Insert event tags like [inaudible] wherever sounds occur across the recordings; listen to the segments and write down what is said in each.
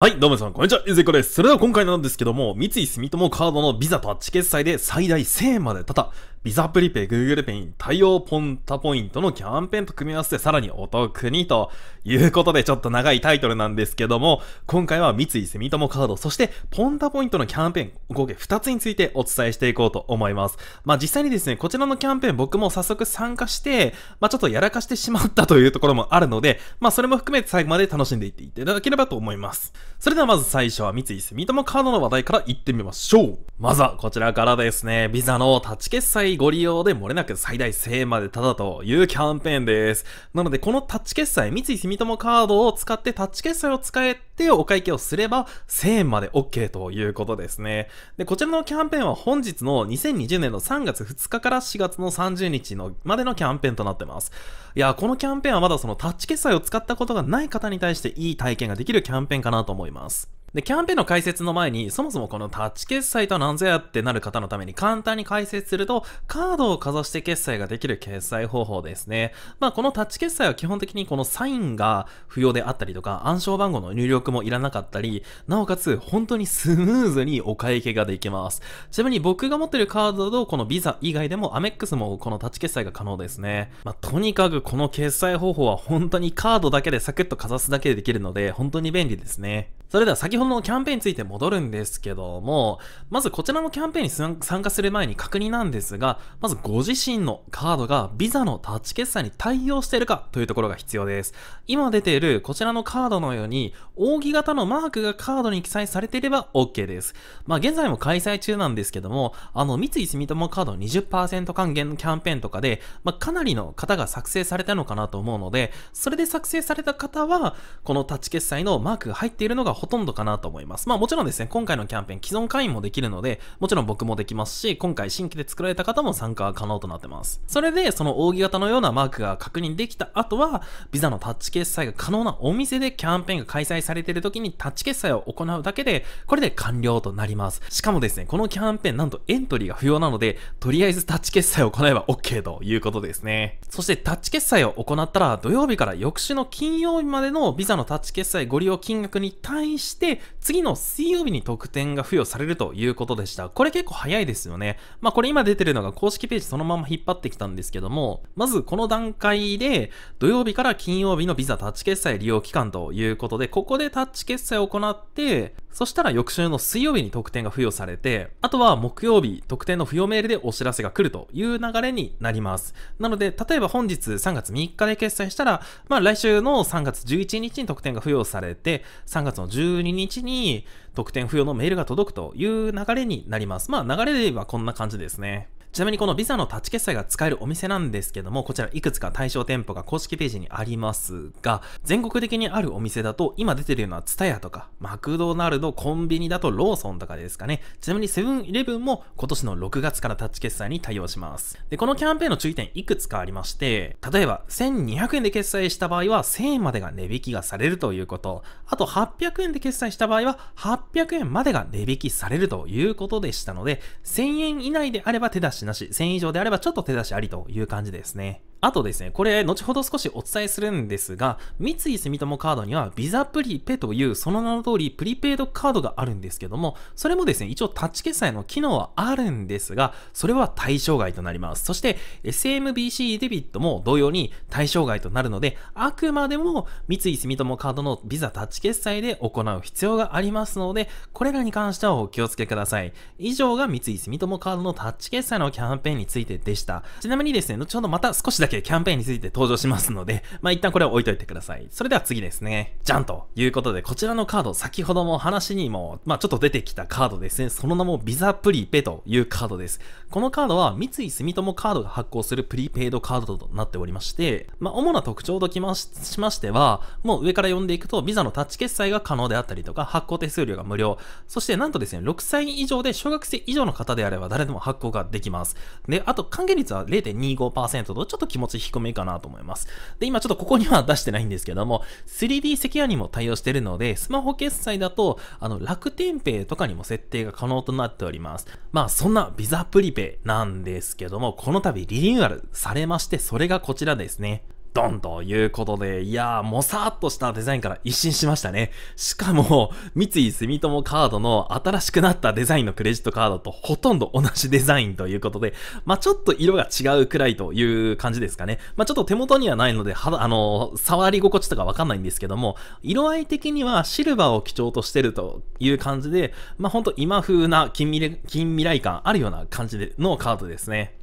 はい、どうも皆さん、こんにちは。ゆずいこです。それでは今回なんですけども、三井住友カードのビザタッチ決済で最大1000円まで、ただ、ビザプリペグ Google ペイン対応ポンタポイントのキャンペーンと組み合わせてさらにお得にということでちょっと長いタイトルなんですけども、今回は三井住友カード、そしてポンタポイントのキャンペーン合計2つについてお伝えしていこうと思います。まあ実際にですね、こちらのキャンペーン僕も早速参加して、まあちょっとやらかしてしまったというところもあるので、まあそれも含めて最後まで楽しんでいっていただければと思います。それではまず最初は三井住友カードの話題からいってみましょう。まずはこちらからですね、ビザの立ち決済回ご利用で漏れなく最大1000円までただというキャンペーンです。なので、このタッチ決済、三井住友カードを使ってタッチ決済を使えてお会計をすれば1000円まで OK ということですね。で、こちらのキャンペーンは本日の2020年の3月2日から4月の30日のまでのキャンペーンとなってます。いや、このキャンペーンはまだそのタッチ決済を使ったことがない方に対していい体験ができるキャンペーンかなと思います。で、キャンペーンの解説の前に、そもそもこのタッチ決済とは何ぞやってなる方のために簡単に解説すると、カードをかざして決済ができる決済方法ですね。まあ、このタッチ決済は基本的にこのサインが不要であったりとか、暗証番号の入力もいらなかったり、なおかつ本当にスムーズにお会計ができます。ちなみに僕が持ってるカードとこのビザ以外でもアメックスもこのタッチ決済が可能ですね。まあ、とにかくこの決済方法は本当にカードだけでサクッとかざすだけでできるので、本当に便利ですね。それでは先ほどのキャンペーンについて戻るんですけども、まずこちらのキャンペーンに参加する前に確認なんですが、まずご自身のカードがビザのタッチ決済に対応しているかというところが必要です。今出ているこちらのカードのように、扇形のマークがカードに記載されていれば OK です。まあ現在も開催中なんですけども、あの三井住友カード20%還元のキャンペーンとかで、まあかなりの方が作成されたのかなと思うので、それで作成された方は、このタッチ決済のマークが入っているのがほとんどかなと思います。まあもちろんですね、今回のキャンペーン既存会員もできるので、もちろん僕もできますし、今回新規で作られた方も参加は可能となってます。それで、その扇形のようなマークが確認できた後は、ビザのタッチ決済が可能なお店でキャンペーンが開催されている時にタッチ決済を行うだけで、これで完了となります。しかもですね、このキャンペーンなんとエントリーが不要なので、とりあえずタッチ決済を行えば OK ということですね。そしてタッチ決済を行ったら、土曜日から翌週の金曜日までのビザのタッチ決済ご利用金額に対対して、次の水曜日に得点が付与されるということでした。これ結構早いですよね。まあこれ今出てるのが公式ページそのまま引っ張ってきたんですけども、まずこの段階で、土曜日から金曜日のビザタッチ決済利用期間ということで、ここでタッチ決済を行って、そしたら翌週の水曜日に得点が付与されて、あとは木曜日、特典の付与メールでお知らせが来るという流れになります。なので、例えば本日3月3日で決済したら、まあ来週の3月11日に得点が付与されて、3月の12日に特典付与のメールが届くという流れになります。まあ流れではこんな感じですね。ちなみにこのビザのタッチ決済が使えるお店なんですけども、こちらいくつか対象店舗が公式ページにありますが、全国的にあるお店だと、今出てるようなツタヤとか、マクドナルド、コンビニだとローソンとかですかね。ちなみにセブンイレブンも今年の6月からタッチ決済に対応します。で、このキャンペーンの注意点いくつかありまして、例えば1200円で決済した場合は1000円までが値引きがされるということ、あと800円で決済した場合は800円までが値引きされるということでしたので、1000円以内であれば手出ししなし、1000以上であればちょっと手出しありという感じですね。あとですね、これ、後ほど少しお伝えするんですが、三井住友カードには、ビザプリペという、その名の通り、プリペイドカードがあるんですけども、それもですね、一応タッチ決済の機能はあるんですが、それは対象外となります。そして、SMBC デビットも同様に対象外となるので、あくまでも三井住友カードのビザタッチ決済で行う必要がありますので、これらに関してはお気をつけください。以上が三井住友カードのタッチ決済のキャンペーンについてでした。ちなみにですね、後ほどまた少しだけけキャンペーンについて登場しますので、[laughs] まあ、一旦これを置いといてください。それでは次ですね。じゃんということで、こちらのカード、先ほども話にも、まあ、ちょっと出てきたカードですね。その名もビザプリペというカードです。このカードは三井住友カードが発行するプリペイドカードとなっておりまして、まあ、主な特徴ときまししましては、もう上から読んでいくと、ビザのタッチ決済が可能であったりとか、発行手数料が無料。そしてなんとですね、6歳以上で小学生以上の方であれば誰でも発行ができます。で、あと還元率は0.25%とちょっと気持ち低めかなと思います。で、今ちょっとここには出してないんですけども、3D セキュアにも対応してるので、スマホ決済だと、あの、楽天ペイとかにも設定が可能となっております。まあ、そんなビザプリペなんですけども、この度リニューアルされまして、それがこちらですね。ドンということで、いやー、もさーっとしたデザインから一新しましたね。しかも、三井住友カードの新しくなったデザインのクレジットカードとほとんど同じデザインということで、まあ、ちょっと色が違うくらいという感じですかね。まあ、ちょっと手元にはないので、あの、触り心地とかわかんないんですけども、色合い的にはシルバーを基調としてるという感じで、まあ、ほんと今風な近未来近未来感あるような感じでのカードですね。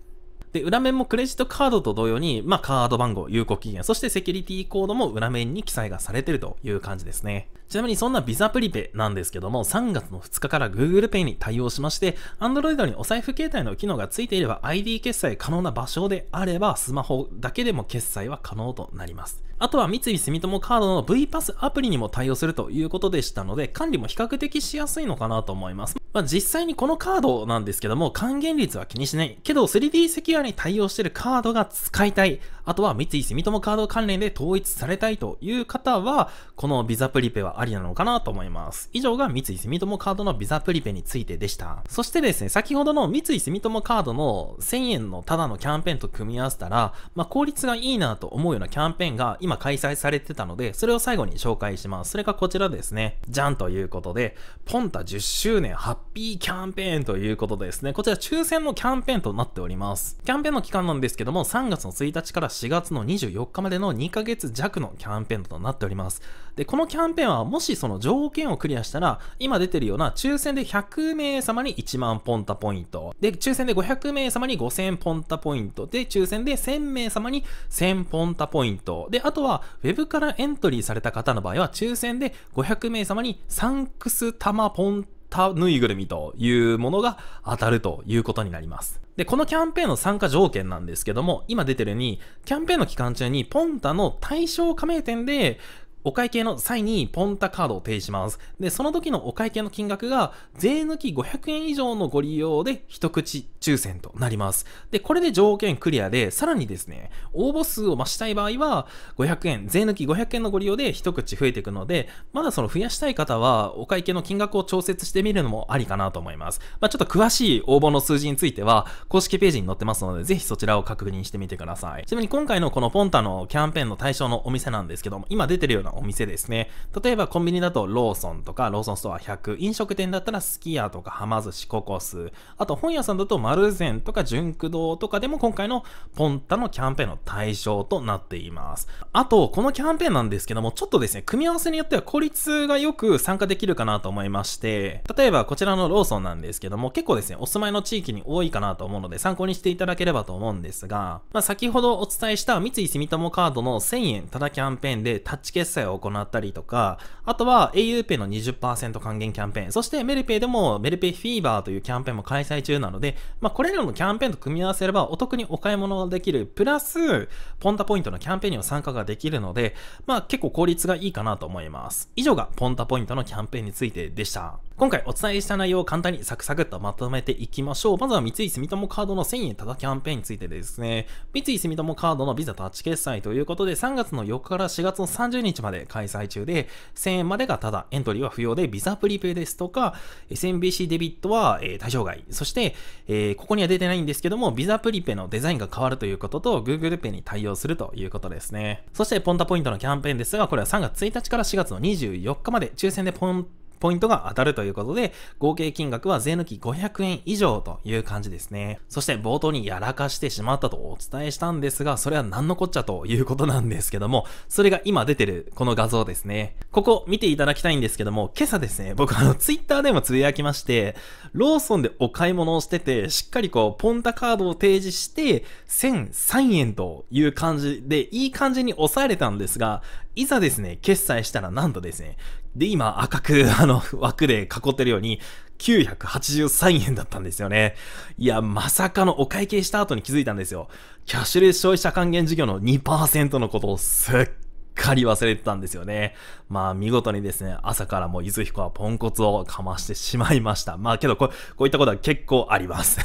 で、裏面もクレジットカードと同様に、まあ、カード番号、有効期限、そしてセキュリティコードも裏面に記載がされてるという感じですね。ちなみにそんな Visa プリペなんですけども、3月の2日から Google Pay に対応しまして、Android にお財布携帯の機能がついていれば ID 決済可能な場所であれば、スマホだけでも決済は可能となります。あとは三井住友カードの V パスアプリにも対応するということでしたので、管理も比較的しやすいのかなと思います。まあ、実際にこのカードなんですけども、還元率は気にしない。けど 3D セキュアに対応してるカードが使いたい。あとは三井住友カード関連で統一されたいという方は、このビザプリペはありなのかなと思います。以上が三井住友カードのビザプリペについてでした。そしてですね、先ほどの三井住友カードの1000円のただのキャンペーンと組み合わせたら、まあ、効率がいいなと思うようなキャンペーンが今開催されてたので、それを最後に紹介します。それがこちらですね。じゃんということで、ポンタ10周年発ピーキャンペーンということでですね、こちら抽選のキャンペーンとなっております。キャンペーンの期間なんですけども、3月の1日から4月の24日までの2ヶ月弱のキャンペーンとなっております。で、このキャンペーンはもしその条件をクリアしたら、今出てるような抽選で100名様に1万ポンタポイント。で、抽選で500名様に5000ポンタポイント。で、抽選で1000名様に1000ポンタポイント。で、あとはウェブからエントリーされた方の場合は、抽選で500名様にサンクス玉ポンタタぬいぐるみというものが当たるということになります。で、このキャンペーンの参加条件なんですけども、今出てるように、キャンペーンの期間中にポンタの対象加盟店でお会計の際にポンタカードを提示します。で、その時のお会計の金額が税抜き500円以上のご利用で一口抽選となります。で、これで条件クリアで、さらにですね、応募数を増したい場合は500円、税抜き500円のご利用で一口増えていくので、まだその増やしたい方はお会計の金額を調節してみるのもありかなと思います。まあ、ちょっと詳しい応募の数字については公式ページに載ってますので、ぜひそちらを確認してみてください。ちなみに今回のこのポンタのキャンペーンの対象のお店なんですけども、今出てるようなお店ですね。例えばコンビニだとローソンとかローソンストア100、飲食店だったらすき家とかはま寿司ココス、あと本屋さんだと丸善とか純駆堂とかでも今回のポンタのキャンペーンの対象となっています。あと、このキャンペーンなんですけども、ちょっとですね、組み合わせによっては効率がよく参加できるかなと思いまして、例えばこちらのローソンなんですけども、結構ですね、お住まいの地域に多いかなと思うので参考にしていただければと思うんですが、まあ、先ほどお伝えした三井住友カードの1000円ただキャンペーンでタッチ決済をを行ったりとか、あとは auPay の20%還元キャンペーン、そしてメルペイでもメルペイフィーバーというキャンペーンも開催中なので、まあ、これらのキャンペーンと組み合わせればお得にお買い物ができる、プラス、ポンタポイントのキャンペーンにも参加ができるので、まあ、結構効率がいいかなと思います。以上がポンタポイントのキャンペーンについてでした。今回お伝えした内容を簡単にサクサクっとまとめていきましょう。まずは三井住友カードの1000円ただキャンペーンについてですね、三井住友カードのビザタッチ決済ということで、3月の4日から4月の30日までで開催中で、1000円までがただ、エントリーは不要で、ビザプリペイですとか、SMBC デビットは、えー、対象外。そして、えー、ここには出てないんですけども、ビザプリペのデザインが変わるということと、Google Pay に対応するということですね。そして、ポンタポイントのキャンペーンですが、これは3月1日から4月の24日まで、抽選でポンポイントが当たるということで、合計金額は税抜き500円以上という感じですね。そして冒頭にやらかしてしまったとお伝えしたんですが、それは何のこっちゃということなんですけども、それが今出てるこの画像ですね。ここ見ていただきたいんですけども、今朝ですね、僕あのツイッターでもつぶやきまして、ローソンでお買い物をしてて、しっかりこう、ポンタカードを提示して、1003円という感じで、いい感じに抑えれたんですが、いざですね、決済したらなんとですね、で、今赤く、[laughs] あの、枠で囲ってるように、983円だったんですよね。いや、まさかのお会計した後に気づいたんですよ。キャッシュレス消費者還元事業の2%のことをすっかり忘れてたんですよね。まあ見事にですね、朝からもうゆずひこはポンコツをかましてしまいました。まあけどこ、こういったことは結構あります。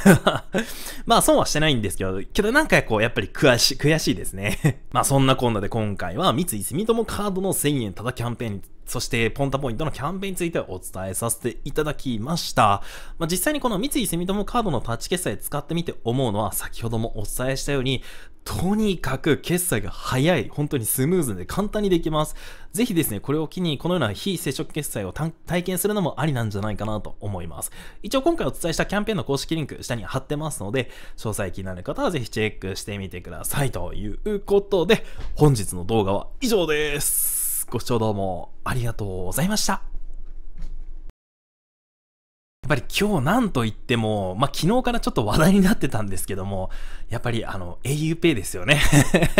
[laughs] まあ損はしてないんですけど、けどなんかこうやっぱり悔しい、悔しいですね。[laughs] まあそんなこんなで今回は三井住友カードの1000円ただキャンペーンにそしてポンタポイントのキャンペーンについてお伝えさせていただきました。まあ、実際にこの三井住友カードのタッチ決済使ってみて思うのは先ほどもお伝えしたようにとにかく決済が早い、本当にスムーズで簡単にできます。ぜひですね、これを機にこのような非接触決済を体験するのもありなんじゃないかなと思います。一応今回お伝えしたキャンペーンの公式リンク下に貼ってますので、詳細気になる方はぜひチェックしてみてくださいということで、本日の動画は以上です。ご視聴どうもありがとうございました。ぱり今日なんと言っても、まあ、昨日からちょっと話題になってたんですけども、やっぱりあの、auPay ですよね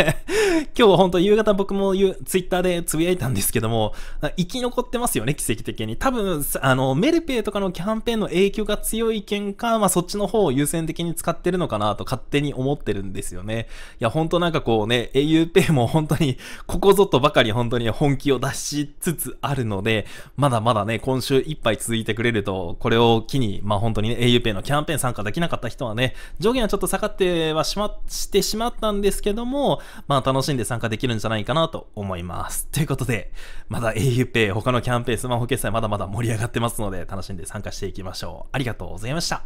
[laughs] 今日は本当夕方僕もツイッターでつぶやいたんですけども、生き残ってますよね、奇跡的に。多分、あの、メルペイとかのキャンペーンの影響が強い件か、まあ、そっちの方を優先的に使ってるのかなと勝手に思ってるんですよね。いや、本当なんかこうね、auPay も本当に、ここぞとばかり本当に本気を出しつつあるので、まだまだね、今週いっぱい続いてくれると、これを機に、まあ、本当にね、auPay のキャンペーン参加できなかった人はね、上限はちょっと下がってはしま、してしまったんですけども、まあ、楽しんで参加できるんじゃないかなと思います。ということで、まだ auPay、他のキャンペーン、スマホ決済まだまだ盛り上がってますので、楽しんで参加していきましょう。ありがとうございました。